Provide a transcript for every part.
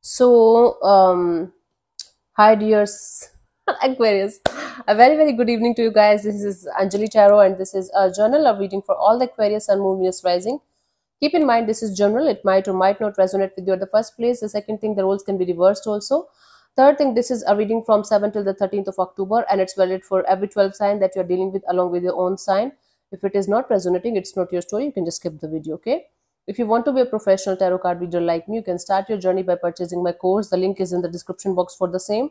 So, um, hi dear Aquarius. A very, very good evening to you guys. This is Anjali Tarot and this is a journal of reading for all the Aquarius, Sun, Moon, Venus, Rising. Keep in mind, this is general. It might or might not resonate with you at the first place. The second thing, the roles can be reversed also. Third thing, this is a reading from 7 till the 13th of October and it's valid for every 12 sign that you're dealing with along with your own sign. If it is not resonating, it's not your story. You can just skip the video, okay? If you want to be a professional tarot card reader like me, you can start your journey by purchasing my course. The link is in the description box for the same.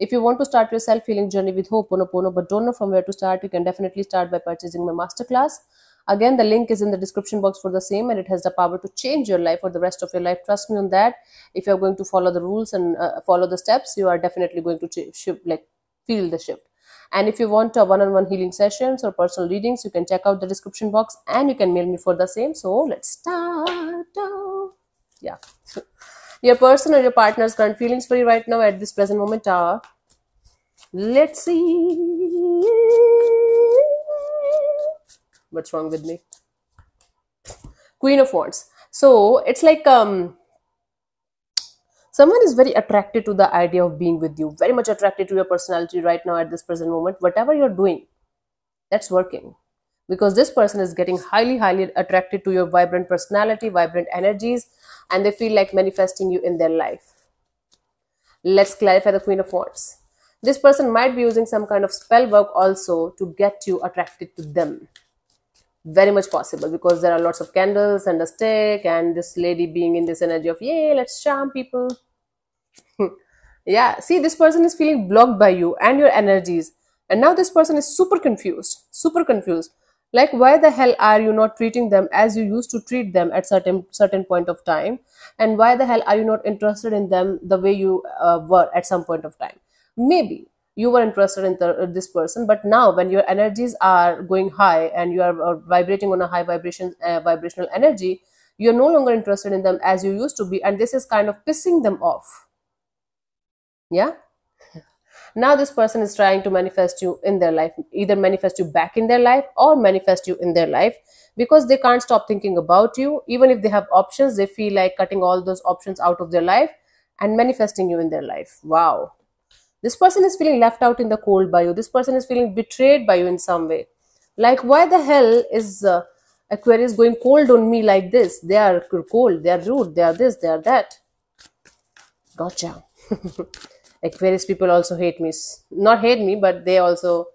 If you want to start your self healing journey with Ho'oponopono but don't know from where to start, you can definitely start by purchasing my masterclass. Again, the link is in the description box for the same, and it has the power to change your life for the rest of your life. Trust me on that. If you are going to follow the rules and uh, follow the steps, you are definitely going to like feel the shift. And if you want a one-on-one healing sessions or personal readings, you can check out the description box and you can mail me for the same. So let's start. Yeah. your person or your partner's current feelings for you right now at this present moment are let's see what's wrong with me queen of wands so it's like um someone is very attracted to the idea of being with you very much attracted to your personality right now at this present moment whatever you're doing that's working because this person is getting highly highly attracted to your vibrant personality vibrant energies and they feel like manifesting you in their life let's clarify the queen of wands this person might be using some kind of spell work also to get you attracted to them very much possible because there are lots of candles and a stick and this lady being in this energy of yay let's charm people yeah, see, this person is feeling blocked by you and your energies. And now this person is super confused, super confused. Like, why the hell are you not treating them as you used to treat them at certain certain point of time? And why the hell are you not interested in them the way you uh, were at some point of time? Maybe you were interested in the, this person, but now when your energies are going high and you are, uh, vibrating on a high vibration uh, vibrational energy, you are no longer interested in them as you used to be, and this is kind of pissing them off yeah now this person is trying to manifest you in their life either manifest you back in their life or manifest you in their life because they can't stop thinking about you even if they have options they feel like cutting all those options out of their life and manifesting you in their life wow this person is feeling left out in the cold by you this person is feeling betrayed by you in some way like why the hell is uh, aquarius going cold on me like this they are cold they are rude they are this they are that gotcha Aquarius people also hate me. Not hate me, but they also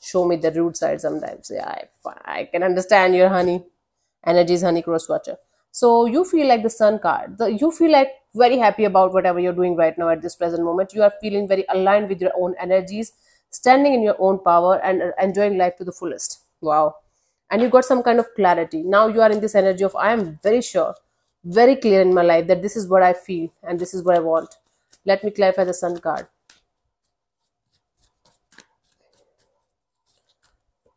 show me the rude side sometimes. Yeah, I, I can understand your honey. Energies, honey cross watcher. So you feel like the sun card. The, you feel like very happy about whatever you're doing right now at this present moment. You are feeling very aligned with your own energies, standing in your own power and uh, enjoying life to the fullest. Wow. And you got some kind of clarity. Now you are in this energy of I am very sure, very clear in my life that this is what I feel and this is what I want let me clarify the Sun card.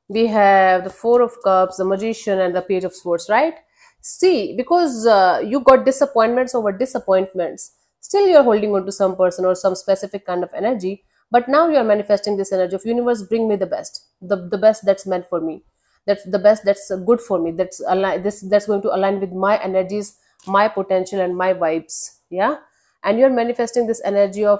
We have the Four of Cups, the Magician and the Page of Swords, right? See, because uh, you got disappointments over disappointments, still you're holding on to some person or some specific kind of energy, but now you're manifesting this energy of universe, bring me the best, the, the best that's meant for me that's the best that's good for me that's align this that's going to align with my energies my potential and my vibes yeah and you're manifesting this energy of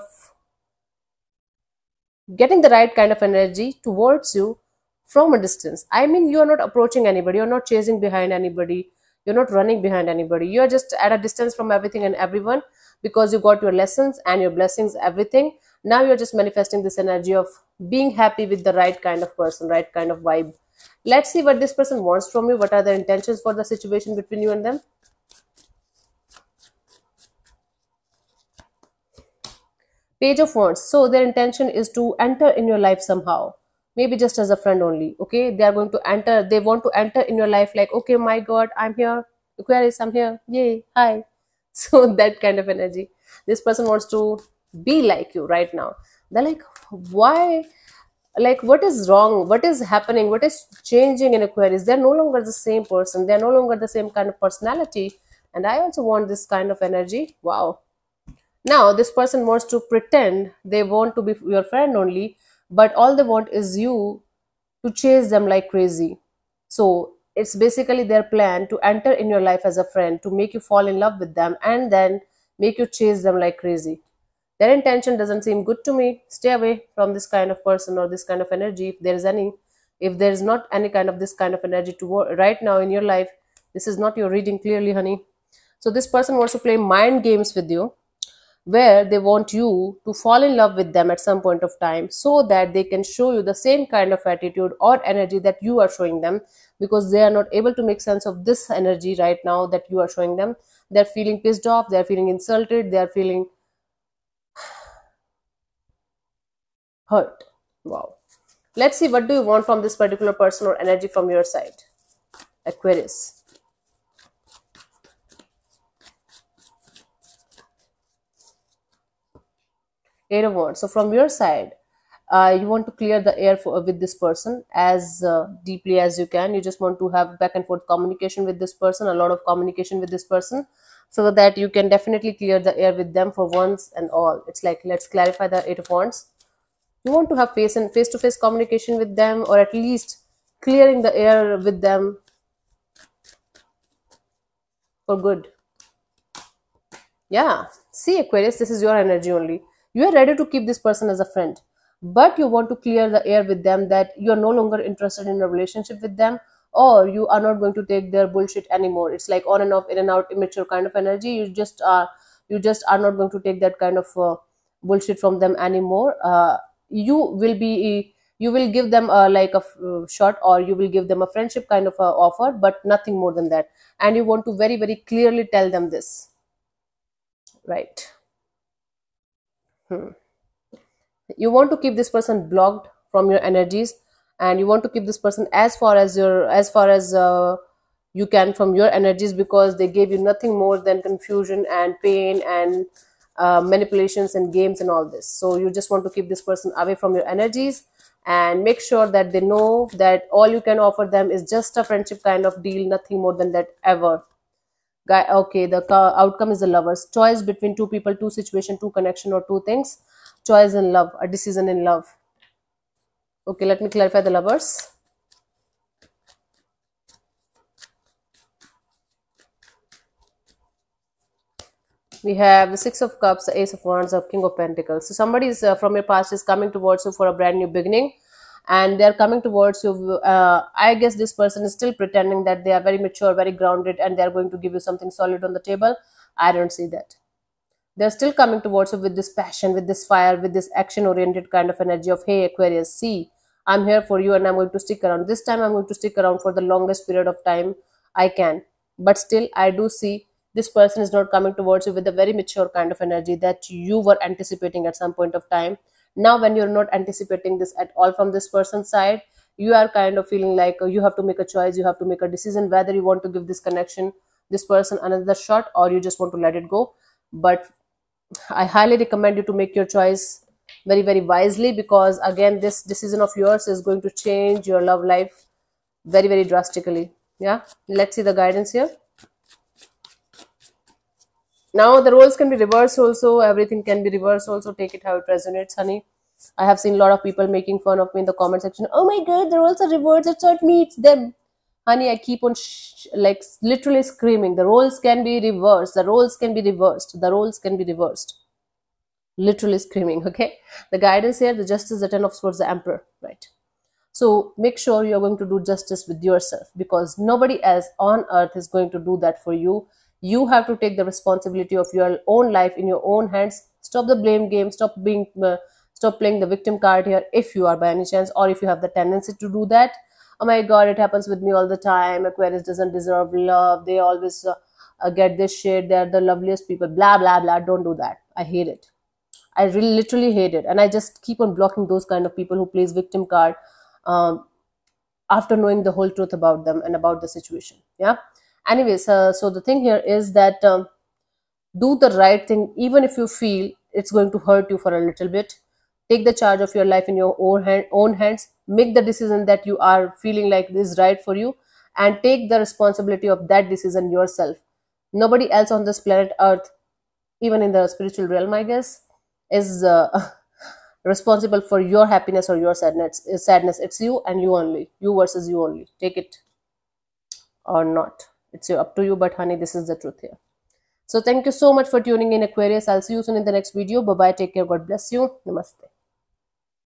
getting the right kind of energy towards you from a distance. I mean, you're not approaching anybody, you're not chasing behind anybody, you're not running behind anybody. You're just at a distance from everything and everyone because you got your lessons and your blessings, everything. Now you're just manifesting this energy of being happy with the right kind of person, right kind of vibe. Let's see what this person wants from you. What are their intentions for the situation between you and them? Page of Wands. So their intention is to enter in your life somehow. Maybe just as a friend only. Okay. They are going to enter. They want to enter in your life like, okay, my God, I'm here. Aquarius, I'm here. Yay. Hi. So that kind of energy. This person wants to be like you right now. They're like, why? like what is wrong what is happening what is changing in aquarius they're no longer the same person they're no longer the same kind of personality and i also want this kind of energy wow now, this person wants to pretend they want to be your friend only, but all they want is you to chase them like crazy. So, it's basically their plan to enter in your life as a friend, to make you fall in love with them, and then make you chase them like crazy. Their intention doesn't seem good to me. Stay away from this kind of person or this kind of energy if there is any. If there is not any kind of this kind of energy to work right now in your life, this is not your reading clearly, honey. So, this person wants to play mind games with you where they want you to fall in love with them at some point of time so that they can show you the same kind of attitude or energy that you are showing them because they are not able to make sense of this energy right now that you are showing them they're feeling pissed off they're feeling insulted they're feeling hurt wow let's see what do you want from this particular person or energy from your side aquarius airward. So from your side, uh, you want to clear the air for, with this person as uh, deeply as you can. You just want to have back and forth communication with this person, a lot of communication with this person, so that you can definitely clear the air with them for once and all. It's like let's clarify the eight of wands. You want to have face and face to face communication with them, or at least clearing the air with them for good. Yeah, see Aquarius, this is your energy only you are ready to keep this person as a friend, but you want to clear the air with them that you are no longer interested in a relationship with them or you are not going to take their bullshit anymore. It's like on and off, in and out, immature kind of energy. You just are you just are not going to take that kind of uh, bullshit from them anymore. Uh, you will be you will give them a, uh, like a uh, shot or you will give them a friendship kind of uh, offer, but nothing more than that. And you want to very very clearly tell them this, right? Hmm. You want to keep this person blocked from your energies, and you want to keep this person as far as your as far as uh, you can from your energies because they gave you nothing more than confusion and pain and uh, manipulations and games and all this. So you just want to keep this person away from your energies and make sure that they know that all you can offer them is just a friendship kind of deal, nothing more than that ever guy okay the outcome is a lover's choice between two people two situation two connection or two things choice in love a decision in love okay let me clarify the lovers we have the six of cups the ace of wands of king of pentacles so somebody is uh, from your past is coming towards you for a brand new beginning and they're coming towards you uh, i guess this person is still pretending that they are very mature very grounded and they're going to give you something solid on the table i don't see that they're still coming towards you with this passion with this fire with this action oriented kind of energy of hey aquarius see i'm here for you and i'm going to stick around this time i'm going to stick around for the longest period of time i can but still i do see this person is not coming towards you with a very mature kind of energy that you were anticipating at some point of time now when you're not anticipating this at all from this person's side you are kind of feeling like uh, you have to make a choice you have to make a decision whether you want to give this connection this person another shot or you just want to let it go but i highly recommend you to make your choice very very wisely because again this decision of yours is going to change your love life very very drastically yeah let's see the guidance here now the roles can be reversed also everything can be reversed also take it how it resonates honey i have seen a lot of people making fun of me in the comment section oh my god the roles are reversed it's not me it's them honey i keep on like literally screaming the roles can be reversed the roles can be reversed the roles can be reversed literally screaming okay the guidance here the justice the ten of swords the emperor right so make sure you're going to do justice with yourself because nobody else on earth is going to do that for you you have to take the responsibility of your own life in your own hands stop the blame game stop being uh, stop playing the victim card here if you are by any chance or if you have the tendency to do that oh my god it happens with me all the time aquarius doesn't deserve love they always uh, uh, get this shit they're the loveliest people blah blah blah don't do that i hate it i really literally hate it and i just keep on blocking those kind of people who plays victim card um, after knowing the whole truth about them and about the situation yeah anyways uh, so the thing here is that um, do the right thing even if you feel it's going to hurt you for a little bit take the charge of your life in your own, hand, own hands make the decision that you are feeling like this is right for you and take the responsibility of that decision yourself nobody else on this planet earth even in the spiritual realm i guess is uh, responsible for your happiness or your sadness sadness it's you and you only you versus you only take it or not it's up to you but honey this is the truth here so thank you so much for tuning in aquarius i'll see you soon in the next video bye bye take care god bless you namaste